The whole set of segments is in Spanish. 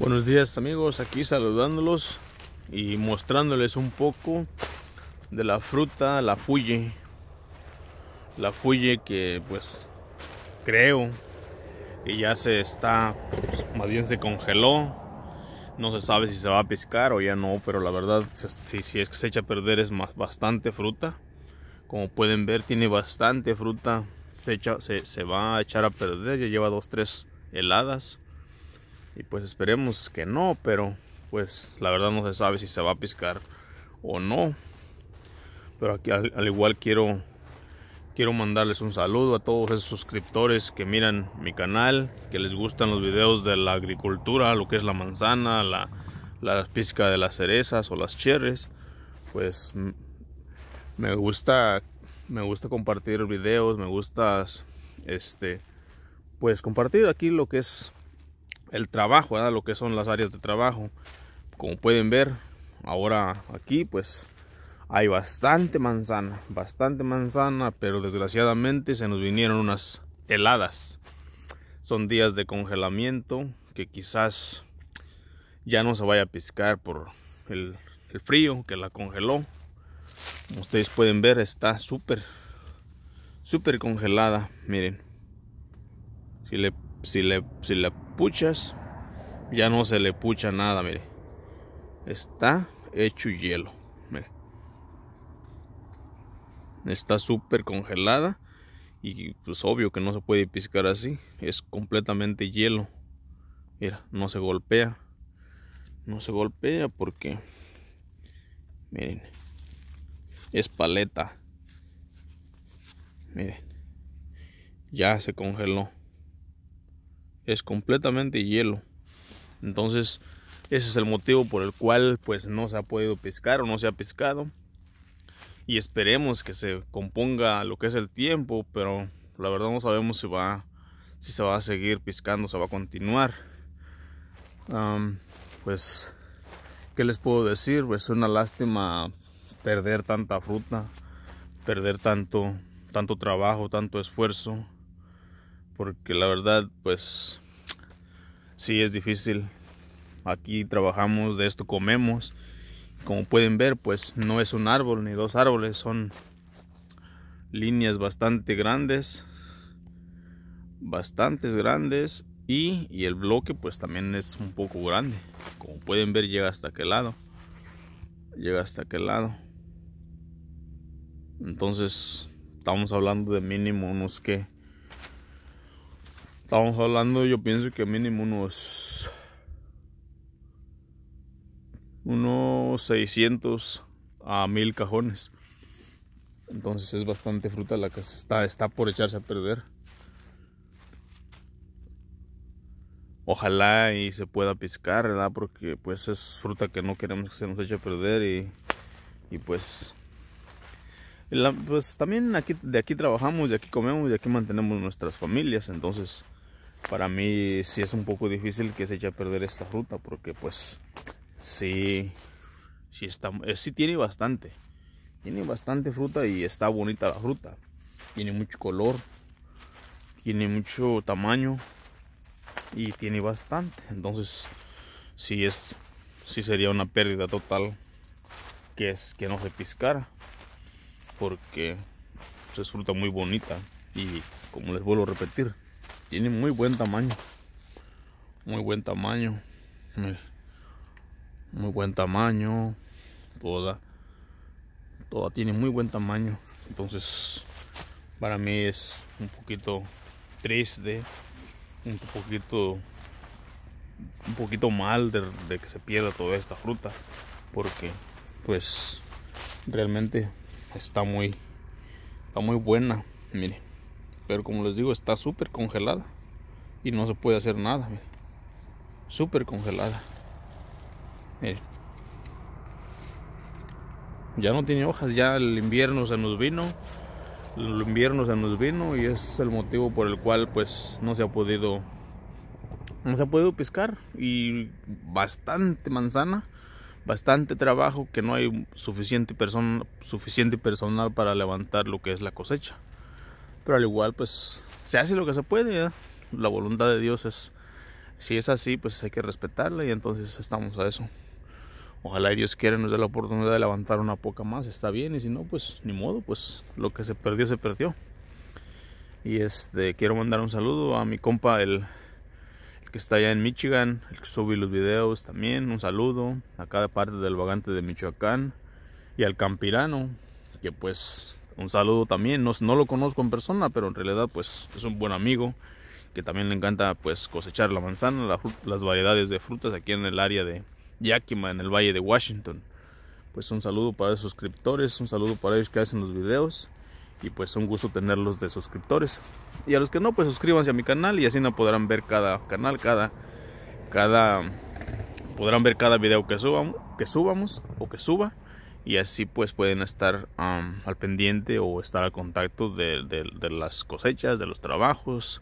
Buenos días amigos, aquí saludándolos y mostrándoles un poco de la fruta, la fuye. La fuye que pues creo que ya se está, pues, más bien se congeló. No se sabe si se va a pescar o ya no, pero la verdad si, si es que se echa a perder es bastante fruta. Como pueden ver tiene bastante fruta, se, echa, se, va a echar a perder, ya lleva dos, tres heladas y pues esperemos que no, pero pues la verdad no se sabe si se va a piscar o no. Pero aquí al, igual quiero quiero mandarles un saludo a todos esos suscriptores que miran mi canal, que les gustan los videos de la agricultura, lo que es la manzana, la, pizca de las cerezas o las cherries. Pues me gusta me gusta compartir videos, me gusta este pues compartir aquí lo que es el trabajo, ¿verdad? lo que son las áreas de trabajo. Como pueden ver, ahora aquí pues hay bastante manzana, bastante manzana, pero desgraciadamente se nos vinieron unas heladas. Son días de congelamiento que quizás ya no se vaya a piscar por el, el frío que la congeló. Como ustedes pueden ver, está súper, súper congelada. Miren, si le si le, puchas, ya no se le pucha nada, mire. Está hecho hielo. Mire. Está súper congelada. Y pues obvio que no se puede piscar así. Es completamente hielo. Mira, no se golpea. No se golpea porque... Miren. Es paleta. Miren. Ya se congeló es completamente hielo. Entonces, ese es el motivo por el cual pues no se ha podido pescar o no se ha pescado. Y esperemos que se componga lo que es el tiempo, pero la verdad no sabemos si va si se va a seguir piscando se va a continuar. pues, ¿qué les puedo decir? Pues es una lástima perder tanta fruta, perder tanto, tanto trabajo, tanto esfuerzo porque la verdad pues sí es difícil. Aquí trabajamos, de esto comemos. Como pueden ver pues no es un árbol ni dos árboles, son líneas bastante grandes, bastantes grandes y, y el bloque pues también es un poco grande. Como pueden ver llega hasta aquel lado, llega hasta aquel lado. Entonces estamos hablando de mínimo unos que Estamos hablando, yo pienso que mínimo unos. unos 600 a 1000 cajones. Entonces es bastante fruta la que está, está por echarse a perder. Ojalá y se pueda piscar, ¿verdad? Porque pues es fruta que no queremos que se nos eche a perder y, y pues, pues también aquí, de aquí trabajamos, de aquí comemos, y aquí mantenemos nuestras familias, entonces para mí sí es un poco difícil que se eche a perder esta fruta. porque pues sí, está, eh, tiene bastante. Tiene bastante fruta y está bonita la fruta. Tiene mucho color, tiene mucho tamaño y tiene bastante. Entonces sí es, sería una pérdida total que es que no se piscara porque pues, es fruta muy bonita y como les vuelvo a repetir tiene muy buen tamaño. Muy buen tamaño. Muy buen tamaño. Toda. Toda tiene muy buen tamaño. Entonces, para mí es un poquito triste. Un poquito. Un poquito mal de, de que se pierda toda esta fruta. Porque, pues, realmente está muy. Está muy buena. Mire. Pero como les digo, está súper congelada. Y no se puede hacer nada. Súper congelada. Ya no tiene hojas. Ya el invierno se nos vino. El invierno se nos vino. Y es el motivo por el cual pues no se ha podido... No se ha podido piscar Y bastante manzana bastante trabajo que no hay suficiente, persona, suficiente personal para levantar lo que es la cosecha. Pero al igual, pues se hace lo que se puede. La voluntad de Dios es, si es así, pues hay que respetarla y entonces estamos a eso. Ojalá Dios quiera nos dé la oportunidad de levantar una poca más, está bien, y si no, pues ni modo, pues lo que se perdió, se perdió. Y este, quiero mandar un saludo a mi compa, el, que está allá en Michigan, el que sube los videos también, un saludo, a cada parte del vagante de Michoacán, y al campirano, que pues un saludo también. No, no lo conozco en persona, pero en realidad pues es un buen amigo que también le encanta pues cosechar la manzana, las variedades de frutas aquí en el área de Yakima, en el Valle de Washington. Pues un saludo para los suscriptores, un saludo para ellos que hacen los videos y pues un gusto tenerlos de suscriptores. Y a los que no, pues suscríbanse a mi canal y así no podrán ver cada canal, cada cada podrán ver cada video que subamos, que subamos o que suba y así pues pueden estar al pendiente o estar al contacto de, las cosechas, de los trabajos,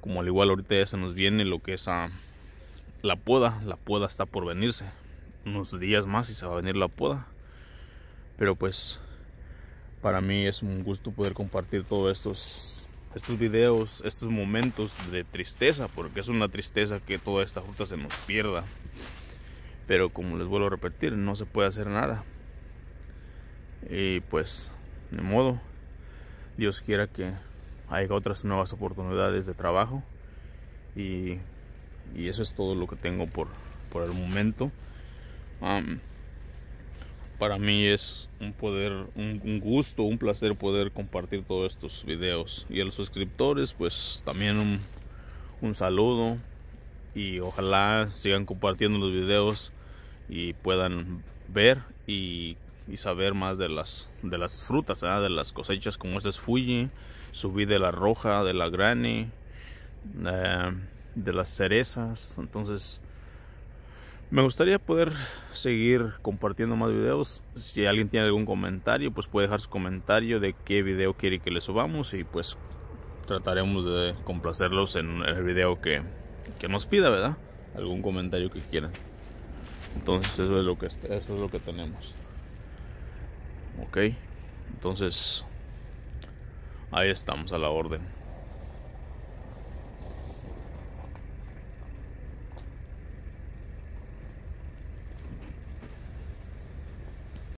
como al igual ahorita ya se nos viene lo que es la poda, la poda está por venirse, unos días más y se va a venir la poda, pero pues para mí es un gusto poder compartir todos estos estos videos, estos momentos de tristeza, porque es una tristeza que toda esta fruta se nos pierda. Pero como les vuelvo a repetir, no se puede hacer nada y pues, de modo, Dios quiera que haya otras nuevas oportunidades de trabajo. Y, y eso es todo lo que tengo por, el momento. para mí es un poder, un, gusto, un placer poder compartir todos estos videos. Y a los suscriptores, pues también un, un saludo. Y ojalá sigan compartiendo los videos y puedan ver y y saber más de las, de las frutas, de las cosechas como este es Fuji, subí de la roja, de la granny eh, de las cerezas. Entonces, me gustaría poder seguir compartiendo más videos. Si alguien tiene algún comentario, pues puede dejar su comentario de qué video quiere que le subamos y pues trataremos de complacerlos en el video que, nos pida, ¿verdad? Algún comentario que quieran. Entonces eso es lo que, eso es lo que tenemos. Ok, entonces ahí estamos a la orden.